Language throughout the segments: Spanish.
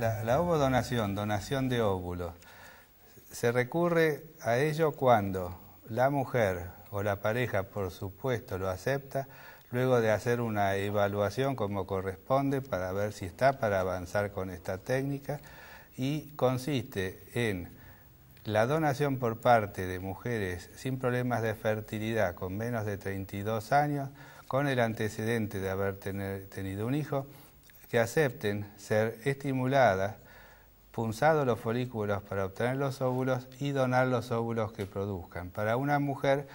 la, la ovodonación, donación de óvulos, se recurre a ello cuando la mujer o la pareja, por supuesto, lo acepta, luego de hacer una evaluación como corresponde para ver si está para avanzar con esta técnica y consiste en la donación por parte de mujeres sin problemas de fertilidad con menos de 32 años, con el antecedente de haber tenido un hijo, que acepten ser estimuladas, punzado los folículos para obtener los óvulos y donar los óvulos que produzcan. Para una mujer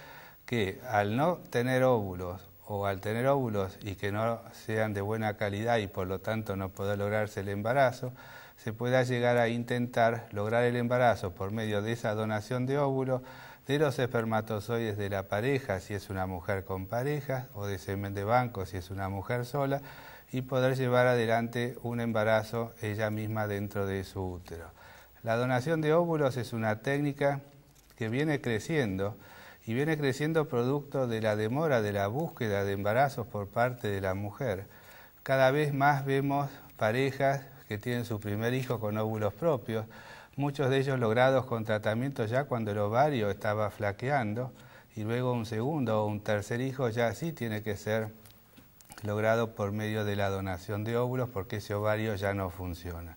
que al no tener óvulos o al tener óvulos y que no sean de buena calidad y por lo tanto no pueda lograrse el embarazo, se pueda llegar a intentar lograr el embarazo por medio de esa donación de óvulos, de los espermatozoides de la pareja si es una mujer con pareja o de semen de banco si es una mujer sola y poder llevar adelante un embarazo ella misma dentro de su útero. La donación de óvulos es una técnica que viene creciendo y viene creciendo producto de la demora de la búsqueda de embarazos por parte de la mujer. Cada vez más vemos parejas que tienen su primer hijo con óvulos propios, muchos de ellos logrados con tratamiento ya cuando el ovario estaba flaqueando, y luego un segundo o un tercer hijo ya sí tiene que ser logrado por medio de la donación de óvulos porque ese ovario ya no funciona.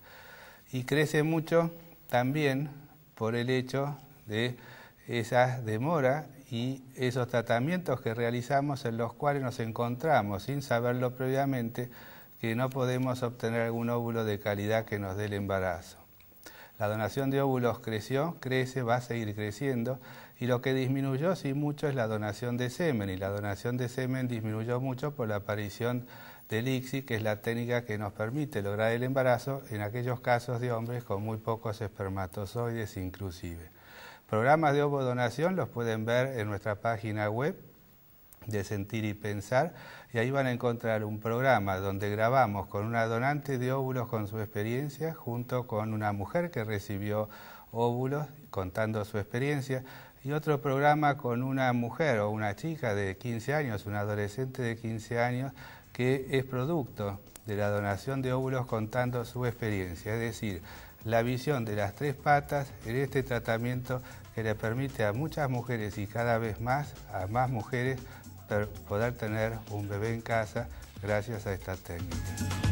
Y crece mucho también por el hecho de esa demora y esos tratamientos que realizamos en los cuales nos encontramos sin saberlo previamente que no podemos obtener algún óvulo de calidad que nos dé el embarazo. La donación de óvulos creció, crece, va a seguir creciendo y lo que disminuyó sí mucho es la donación de semen y la donación de semen disminuyó mucho por la aparición del ICSI, que es la técnica que nos permite lograr el embarazo en aquellos casos de hombres con muy pocos espermatozoides inclusive. Programas de ovodonación los pueden ver en nuestra página web de sentir y pensar, y ahí van a encontrar un programa donde grabamos con una donante de óvulos con su experiencia, junto con una mujer que recibió óvulos contando su experiencia, y otro programa con una mujer o una chica de 15 años, una adolescente de 15 años, que es producto de la donación de óvulos contando su experiencia, es decir, la visión de las tres patas en este tratamiento que le permite a muchas mujeres y cada vez más a más mujeres poder tener un bebé en casa gracias a esta técnica.